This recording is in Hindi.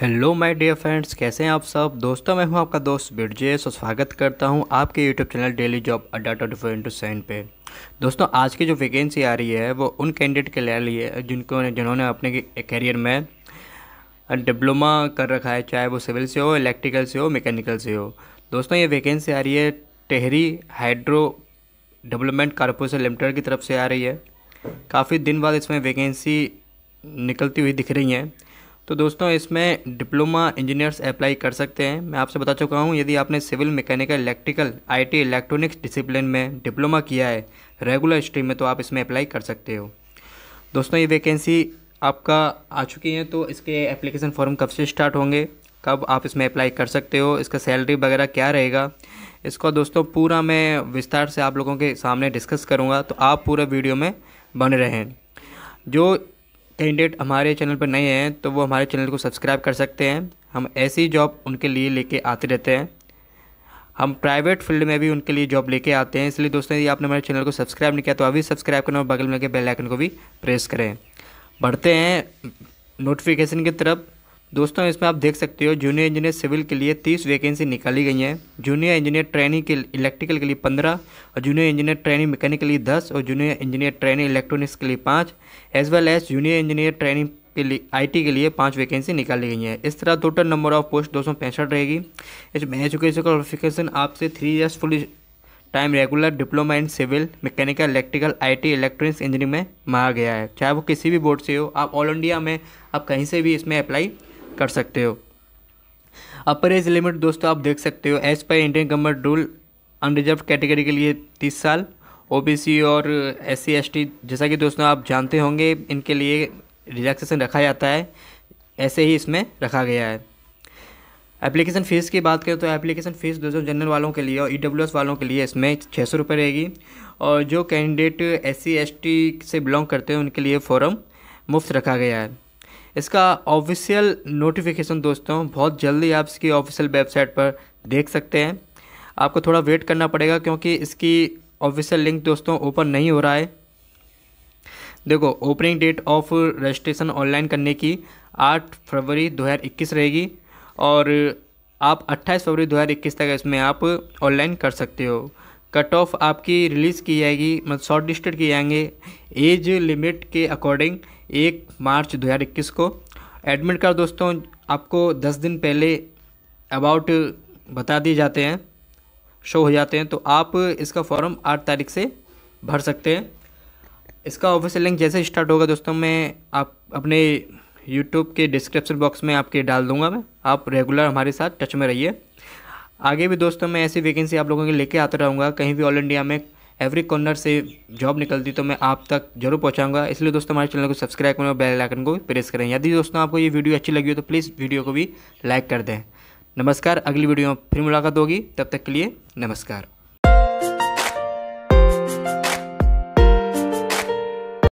हेलो माय डियर फ्रेंड्स कैसे हैं आप सब दोस्तों मैं हूं आपका दोस्त बिरजे सो स्वागत करता हूं आपके YouTube channel daily job Adda twenty four into seven पे दोस्तों आज की जो वैकेंसी आ रही है वो उन कैंडिडेट के लिए लिए जिनको जिन्होंने अपने करियर में डिप्लोमा कर रखा है चाहे वो सिविल से हो इलेक्ट्रिकल से हो मैकेनिकल से हो दोस्तों ये वैकेंसी आ रही है Tehri hydro development corporation limited की तरफ से आ रही है काफ़ी दिन बाद इसमें वैकेंसी निकलती हुई दिख रही हैं तो दोस्तों इसमें डिप्लोमा इंजीनियर्स अप्लाई कर सकते हैं मैं आपसे बता चुका हूँ यदि आपने civil mechanical electrical IT electronics discipline में डिप्लोमा किया है रेगुलर स्ट्रीम में तो आप इसमें अप्लाई कर सकते हो दोस्तों ये वैकेंसी आपका आ चुकी है तो इसके एप्लीकेशन फॉर्म कब से स्टार्ट होंगे कब आप इसमें अप्लाई कर सकते हो इसका सैलरी वगैरह क्या रहेगा इसका दोस्तों पूरा मैं विस्तार से आप लोगों के सामने डिस्कस करूँगा तो आप पूरे वीडियो में बने रहें जो कैंडिडेट हमारे चैनल पर नए हैं तो वो हमारे चैनल को सब्सक्राइब कर सकते हैं हम ऐसी जॉब उनके लिए लेके आते रहते हैं हम प्राइवेट फील्ड में भी उनके लिए जॉब लेके आते हैं इसलिए दोस्तों यदि आपने हमारे चैनल को सब्सक्राइब नहीं किया तो अभी सब्सक्राइब करें और बगल में के बेल आइकन को भी प्रेस करें बढ़ते हैं नोटिफिकेशन की तरफ दोस्तों इसमें आप देख सकते हो जूनियर इंजीनियर सिविल के लिए तीस वैकेंसी निकाली गई हैं जूनियर इंजीनियर ट्रेनिंग के इलेक्ट्रिकल के लिए पंद्रह और जूनियर इंजीनियर ट्रेनिंग मैकेनिक के लिए दस और जूनियर इंजीनियर ट्रेनिंग इलेक्ट्रॉनिक्स के लिए पाँच as well as junior engineer training के लिए आई के लिए पाँच वैकेंसी निकाली गई हैं इस तरह टोटल नंबर ऑफ पोस्ट दो रहेगी इसमें एजुकेशन क्वालिफिकेशन आपसे three years full time regular diploma in civil mechanical electrical IT electronics engineering में मांगा गया है चाहे वो किसी भी बोर्ड से हो आप ऑल इंडिया में आप कहीं से भी इसमें अप्लाई कर सकते हो अपर एज लिमिट दोस्तों आप देख सकते हो एज पर Indian government rule unreserve category के लिए तीस साल ओबीसी और एस सी एस टी जैसा कि दोस्तों आप जानते होंगे इनके लिए रिलैक्सेशन रखा जाता है ऐसे ही इसमें रखा गया है एप्लीकेशन फ़ीस की बात करें तो एप्लीकेशन फ़ीस दोस्तों जनरल वालों के लिए और ई e वालों के लिए इसमें छः सौ रुपये रहेगी और जो candidate S C S T से बिलोंग करते हैं उनके लिए फॉरम मुफ्त रखा गया है इसका ऑफिशियल नोटिफिकेशन दोस्तों बहुत जल्दी आप इसकी ऑफिशियल वेबसाइट पर देख सकते हैं आपको थोड़ा वेट करना पड़ेगा क्योंकि इसकी ऑफिशियल लिंक दोस्तों ओपन नहीं हो रहा है देखो opening date of registration online करने की 8 फरवरी 2021 रहेगी और आप 28 फरवरी 2021 तक इसमें आप ऑनलाइन कर सकते हो कट ऑफ आपकी रिलीज़ की जाएगी मतलब शॉर्ट लिस्टेड किए जाएंगे एज लिमिट के अकॉर्डिंग एक मार्च 2021 को एडमिट कार्ड दोस्तों आपको 10 दिन पहले अबाउट बता दिए जाते हैं शो हो जाते हैं तो आप इसका फॉर्म आठ तारीख से भर सकते हैं इसका ऑफिशियल लिंक जैसे स्टार्ट होगा दोस्तों मैं आप अपने यूट्यूब के डिस्क्रिप्शन बॉक्स में आपके डाल दूंगा मैं आप रेगुलर हमारे साथ टच में रहिए आगे भी दोस्तों मैं ऐसी वैकेंसी आप लोगों के लेके आता रहूँगा कहीं भी ऑल इंडिया में एवरी कॉर्नर से जॉब निकलती तो मैं आप तक जरूर पहुँचाऊँगा इसलिए दोस्तों हमारे चैनल को सब्सक्राइब करें और बेल आइकन को प्रेस करें यदि दोस्तों आपको ये वीडियो अच्छी लगी हो तो प्लीज़ वीडियो को भी लाइक कर दें नमस्कार अगली वीडियो में फिर मुलाकात होगी तब तक के लिए नमस्कार